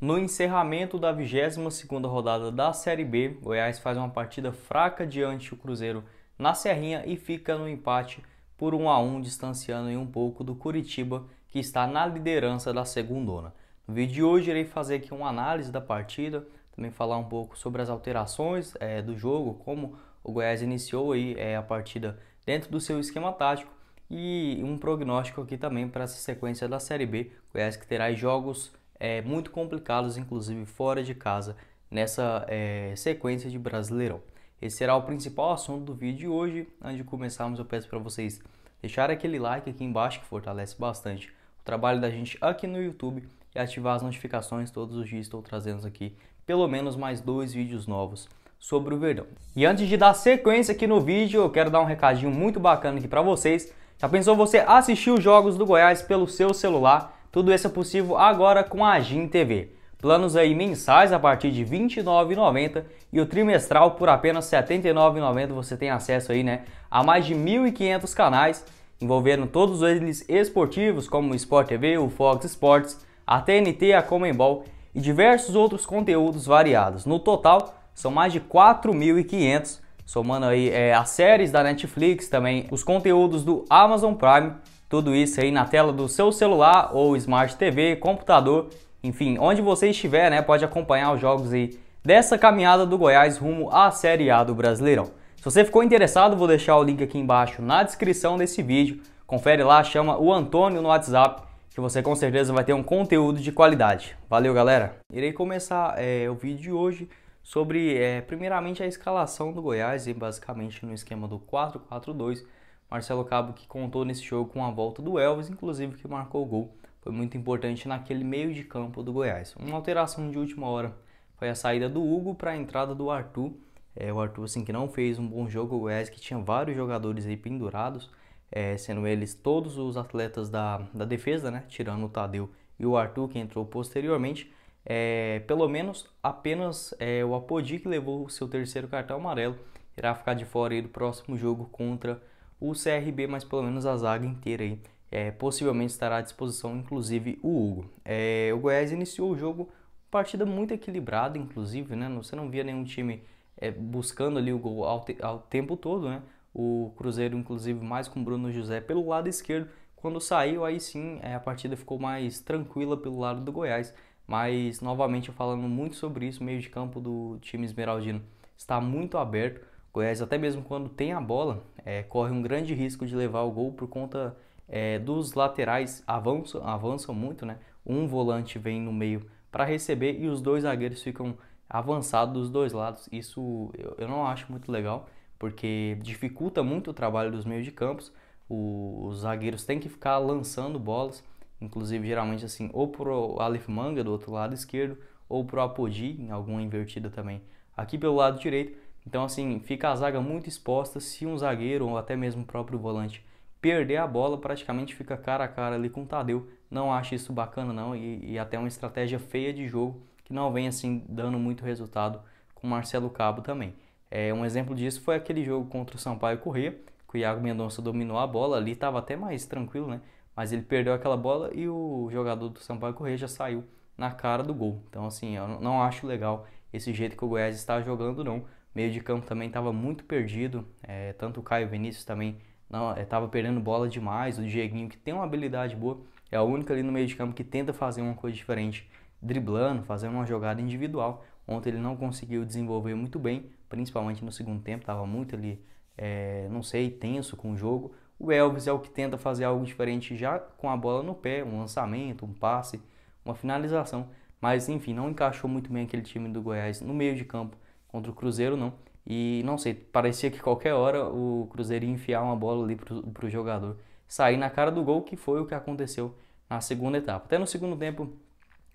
No encerramento da 22ª rodada da Série B, Goiás faz uma partida fraca diante do Cruzeiro na Serrinha e fica no empate por 1 a 1, distanciando em um pouco do Curitiba, que está na liderança da segundona. No vídeo de hoje irei fazer aqui uma análise da partida, também falar um pouco sobre as alterações é, do jogo, como o Goiás iniciou aí, é, a partida dentro do seu esquema tático e um prognóstico aqui também para essa sequência da Série B, Goiás que terá jogos é, muito complicados, inclusive fora de casa, nessa é, sequência de Brasileirão. Esse será o principal assunto do vídeo de hoje. Antes de começarmos, eu peço para vocês deixar aquele like aqui embaixo que fortalece bastante o trabalho da gente aqui no YouTube e ativar as notificações. Todos os dias estou trazendo aqui pelo menos mais dois vídeos novos sobre o Verdão. E antes de dar sequência aqui no vídeo, eu quero dar um recadinho muito bacana aqui para vocês. Já pensou você assistir os jogos do Goiás pelo seu celular? Tudo isso é possível agora com a Agin TV. Planos aí mensais a partir de R$ 29,90 e o trimestral por apenas R$ 79,90 você tem acesso aí, né, a mais de 1.500 canais, envolvendo todos eles esportivos como o Sport TV, o Fox Sports, a TNT, a Comembol e diversos outros conteúdos variados. No total, são mais de 4.500, somando aí é, as séries da Netflix, também os conteúdos do Amazon Prime tudo isso aí na tela do seu celular ou Smart TV, computador, enfim, onde você estiver, né, pode acompanhar os jogos aí dessa caminhada do Goiás rumo à Série A do Brasileirão. Se você ficou interessado, vou deixar o link aqui embaixo na descrição desse vídeo. Confere lá, chama o Antônio no WhatsApp que você com certeza vai ter um conteúdo de qualidade. Valeu, galera! Irei começar é, o vídeo de hoje sobre, é, primeiramente, a escalação do Goiás, e basicamente no esquema do 4-4-2, Marcelo Cabo que contou nesse jogo com a volta do Elvis, inclusive que marcou o gol, foi muito importante naquele meio de campo do Goiás. Uma alteração de última hora foi a saída do Hugo para a entrada do Arthur. É, o Arthur assim que não fez um bom jogo, o Goiás que tinha vários jogadores aí pendurados, é, sendo eles todos os atletas da, da defesa, né? Tirando o Tadeu e o Arthur que entrou posteriormente. É, pelo menos apenas é, o Apodi que levou o seu terceiro cartão amarelo irá ficar de fora aí do próximo jogo contra o o CRB, mas pelo menos a zaga inteira aí, é, possivelmente estará à disposição, inclusive o Hugo. É, o Goiás iniciou o jogo, partida muito equilibrada, inclusive, né? Você não via nenhum time é, buscando ali o gol ao, te ao tempo todo, né? O Cruzeiro, inclusive, mais com Bruno José pelo lado esquerdo. Quando saiu, aí sim é, a partida ficou mais tranquila pelo lado do Goiás. Mas novamente falando muito sobre isso, meio de campo do time esmeraldino está muito aberto. Goiás, até mesmo quando tem a bola, é, corre um grande risco de levar o gol por conta é, dos laterais avançam, avançam muito, né? Um volante vem no meio para receber e os dois zagueiros ficam avançados dos dois lados. Isso eu, eu não acho muito legal, porque dificulta muito o trabalho dos meios de campos. O, os zagueiros têm que ficar lançando bolas, inclusive geralmente assim, ou pro Aleph Manga do outro lado esquerdo, ou pro Apodi, em alguma invertida também. Aqui pelo lado direito, então, assim, fica a zaga muito exposta se um zagueiro ou até mesmo o próprio volante perder a bola, praticamente fica cara a cara ali com o Tadeu. Não acho isso bacana, não, e, e até uma estratégia feia de jogo que não vem assim dando muito resultado com o Marcelo Cabo também. É, um exemplo disso foi aquele jogo contra o Sampaio Corrêa, que o Iago Mendonça dominou a bola, ali estava até mais tranquilo, né? Mas ele perdeu aquela bola e o jogador do Sampaio Corrêa já saiu na cara do gol. Então, assim, eu não acho legal esse jeito que o Goiás está jogando, não. Meio de campo também estava muito perdido, é, tanto o Caio Vinícius também estava é, perdendo bola demais. O Dieguinho, que tem uma habilidade boa, é o único ali no meio de campo que tenta fazer uma coisa diferente, driblando, fazendo uma jogada individual. Ontem ele não conseguiu desenvolver muito bem, principalmente no segundo tempo, estava muito ali, é, não sei, tenso com o jogo. O Elvis é o que tenta fazer algo diferente já com a bola no pé, um lançamento, um passe, uma finalização. Mas enfim, não encaixou muito bem aquele time do Goiás no meio de campo Contra o Cruzeiro, não. E não sei, parecia que qualquer hora o Cruzeiro ia enfiar uma bola ali pro, pro jogador. Sair na cara do gol, que foi o que aconteceu na segunda etapa. Até no segundo tempo,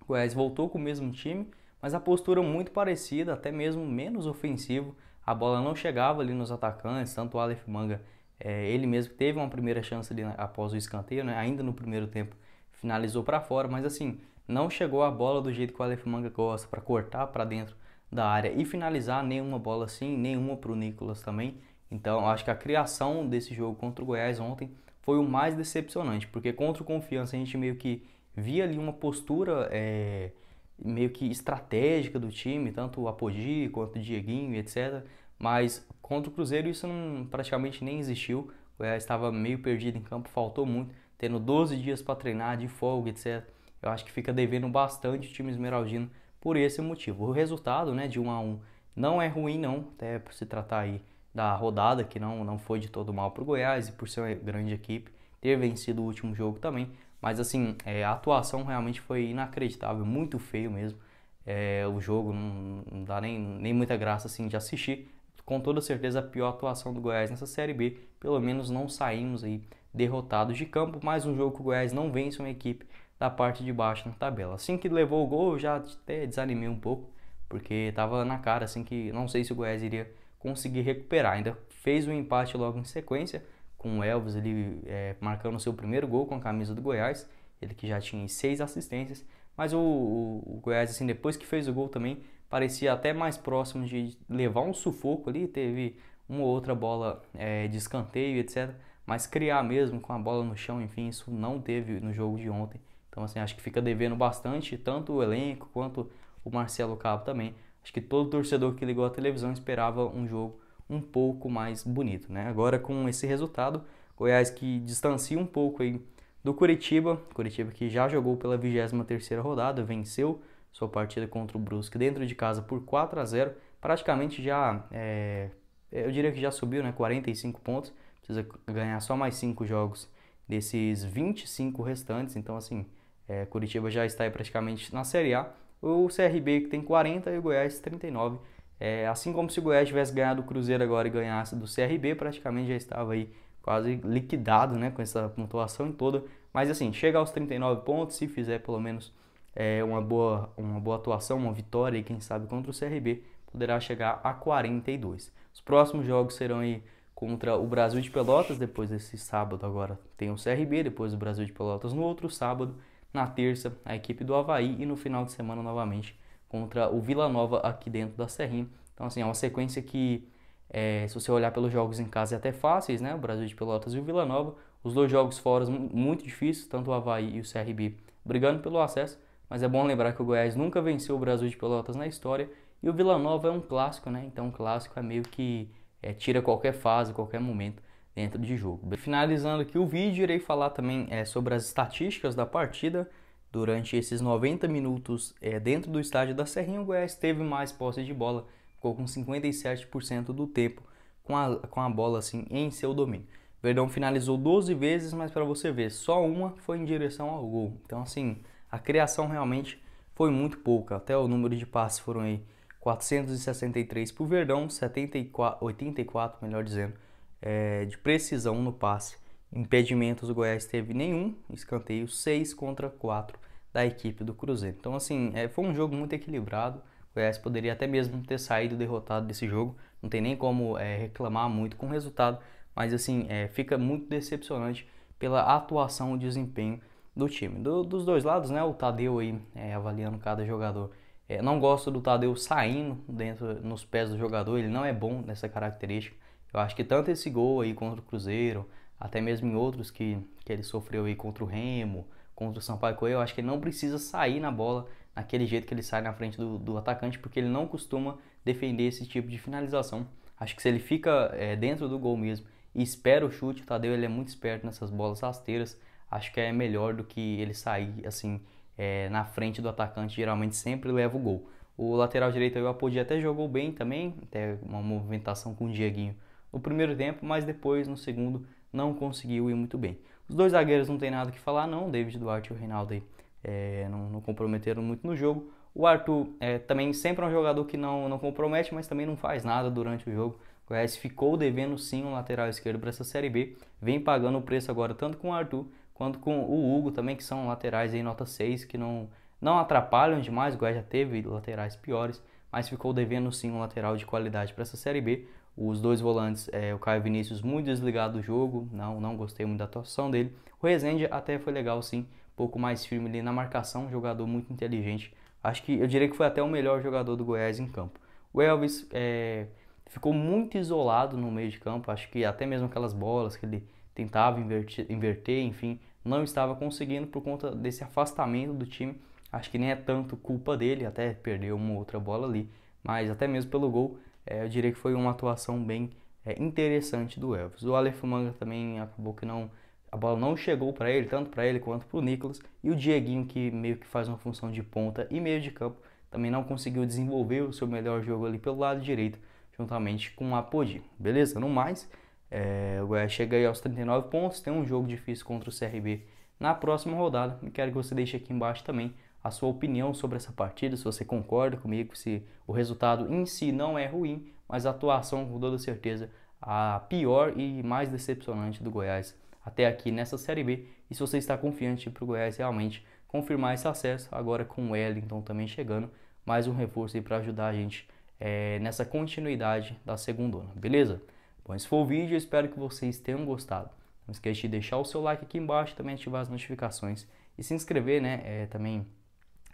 o Goiás voltou com o mesmo time, mas a postura muito parecida, até mesmo menos ofensivo. A bola não chegava ali nos atacantes, tanto o Aleph Manga, é, ele mesmo teve uma primeira chance ali após o escanteio, né? ainda no primeiro tempo, finalizou para fora, mas assim, não chegou a bola do jeito que o Aleph Manga gosta, para cortar para dentro da área e finalizar nenhuma bola assim, nenhuma para o Nicolas também. Então, acho que a criação desse jogo contra o Goiás ontem foi o mais decepcionante, porque contra o Confiança a gente meio que via ali uma postura é, meio que estratégica do time, tanto o Apodi quanto o Dieguinho, etc. Mas contra o Cruzeiro isso não, praticamente nem existiu. O Goiás estava meio perdido em campo, faltou muito, tendo 12 dias para treinar de folga, etc. Eu acho que fica devendo bastante o time esmeraldino por esse motivo. O resultado né, de 1 a 1 não é ruim não, até por se tratar aí da rodada, que não, não foi de todo mal para o Goiás e por ser uma grande equipe, ter vencido o último jogo também. Mas assim, é, a atuação realmente foi inacreditável, muito feio mesmo. É, o jogo não, não, dá nem, nem muita graça assim de assistir. Com toda certeza a pior atuação do Goiás nessa Série B. Pelo menos não saímos aí derrotados de campo. Mais um jogo que o Goiás não vence uma equipe da parte de baixo na tabela. Assim que levou o gol, eu já até desanimei um pouco, porque estava na cara assim que não sei se o Goiás iria conseguir recuperar. Ainda fez um empate logo em sequência, com o Elvis ali é, marcando seu primeiro gol com a camisa do Goiás, ele que já tinha seis assistências, mas o, o, o, Goiás, assim, depois que fez o gol também, parecia até mais próximo de levar um sufoco ali, teve uma ou outra bola é, de escanteio, etc., mas criar mesmo com a bola no chão, enfim, isso não teve no jogo de ontem, então, assim, acho que fica devendo bastante, tanto o elenco quanto o Marcelo Cabo também. Acho que todo torcedor que ligou a televisão esperava um jogo um pouco mais bonito, né? Agora, com esse resultado, Goiás que distancia um pouco aí do Curitiba, Curitiba que já jogou pela 23ª rodada, venceu sua partida contra o Brusque dentro de casa por 4 a 0 praticamente já, é, eu diria que já subiu, né, 45 pontos, precisa ganhar só mais 5 jogos desses 25 restantes, então assim, é, Curitiba já está praticamente na Série A. O CRB que tem 40 e o Goiás 39. É, assim como se o Goiás tivesse ganhado o Cruzeiro agora e ganhasse do CRB, praticamente já estava aí quase liquidado né, com essa pontuação toda. Mas assim, chega aos 39 pontos, se fizer pelo menos é, uma, boa, uma boa atuação, uma vitória e quem sabe contra o CRB, poderá chegar a 42. Os próximos jogos serão aí contra o Brasil de Pelotas, depois desse sábado agora tem o CRB, depois o Brasil de Pelotas no outro sábado na terça a equipe do Havaí e no final de semana novamente contra o Vila Nova aqui dentro da Serrinha. Então assim, é uma sequência que é, se você olhar pelos jogos em casa é até fáceis, né? O Brasil de Pelotas e o Vila Nova. Os dois jogos fora muito difíceis, tanto o Havaí e o CRB brigando pelo acesso, mas é bom lembrar que o Goiás nunca venceu o Brasil de Pelotas na história e o Vila Nova é um clássico, né? Então, um clássico é meio que é, tira qualquer fase, qualquer momento dentro de jogo. Finalizando aqui o vídeo, irei falar também é, sobre as estatísticas da partida. Durante esses 90 minutos é, dentro do estádio da Serrinha, o Goiás teve mais posse de bola, ficou com 57% do tempo com a, com a bola assim em seu domínio. Verdão finalizou 12 vezes, mas para você ver, só uma foi em direção ao gol. Então assim, a criação realmente foi muito pouca. Até o número de passes foram aí 463 para o Verdão, 74, 84, melhor dizendo, é, de precisão no passe. Impedimentos o Goiás teve nenhum, escanteio 6 contra 4 da equipe do Cruzeiro. Então, assim, é, foi um jogo muito equilibrado. O Goiás poderia até mesmo ter saído derrotado desse jogo. Não tem nem como é, reclamar muito com o resultado, mas assim, é, fica muito decepcionante pela atuação e desempenho do time. Do, dos dois lados, né? O Tadeu aí é, avaliando cada jogador. É, não gosto do Tadeu saindo dentro nos pés do jogador, ele não é bom nessa característica eu acho que tanto esse gol aí contra o Cruzeiro, até mesmo em outros que, que ele sofreu aí contra o Remo, contra o Sampaio Coelho, eu acho que ele não precisa sair na bola naquele jeito que ele sai na frente do, do atacante, porque ele não costuma defender esse tipo de finalização. Acho que se ele fica é, dentro do gol mesmo e espera o chute, o Tadeu ele é muito esperto nessas bolas rasteiras. Acho que é melhor do que ele sair assim é, na frente do atacante, geralmente sempre leva o gol. O lateral direito aí, o Apodi até jogou bem também, até uma movimentação com o Dieguinho no primeiro tempo, mas depois no segundo não conseguiu ir muito bem. Os dois zagueiros não tem nada que falar, não. David Duarte e o Reinaldo aí, é, não, não, comprometeram muito no jogo. O Arthur é, também sempre é um jogador que não, não compromete, mas também não faz nada durante o jogo. O Goiás ficou devendo sim um lateral esquerdo para essa Série B. Vem pagando o preço agora tanto com o Arthur quanto com o Hugo também, que são laterais em nota 6, que não, não atrapalham demais. O Goiás já teve laterais piores, mas ficou devendo sim um lateral de qualidade para essa Série B. Os dois volantes, é, o Caio Vinícius muito desligado do jogo, não, não gostei muito da atuação dele. O Rezende até foi legal sim, um pouco mais firme ali na marcação, jogador muito inteligente. Acho que eu diria que foi até o melhor jogador do Goiás em campo. O Elvis é, ficou muito isolado no meio de campo, acho que até mesmo aquelas bolas que ele tentava invertir, inverter, enfim, não estava conseguindo por conta desse afastamento do time. Acho que nem é tanto culpa dele, até perdeu uma outra bola ali, mas até mesmo pelo gol é, eu diria que foi uma atuação bem é, interessante do Elvis. O Aleph Manga também acabou que não. A bola não chegou para ele, tanto para ele quanto para o Nicolas. E o Dieguinho, que meio que faz uma função de ponta e meio de campo, também não conseguiu desenvolver o seu melhor jogo ali pelo lado direito, juntamente com o Apodi. Beleza? No mais, é, o Goiás chega aí aos 39 pontos, tem um jogo difícil contra o CRB na próxima rodada. E quero que você deixe aqui embaixo também a sua opinião sobre essa partida, se você concorda comigo, se o resultado em si não é ruim, mas a atuação, com toda certeza, a pior e mais decepcionante do Goiás até aqui nessa Série B. E se você está confiante para o Goiás realmente confirmar esse acesso, agora com o Wellington também chegando, mais um reforço para ajudar a gente é, nessa continuidade da segunda, beleza? Bom, esse foi o vídeo, espero que vocês tenham gostado. Não esquece de deixar o seu like aqui embaixo, também ativar as notificações e se inscrever, né? É, também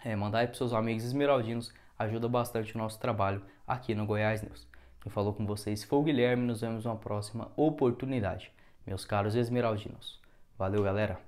é, mandar aí para seus amigos esmeraldinos, ajuda bastante o nosso trabalho aqui no Goiás News. Quem falou com vocês foi o Guilherme, nos vemos numa próxima oportunidade. Meus caros esmeraldinos. Valeu, galera!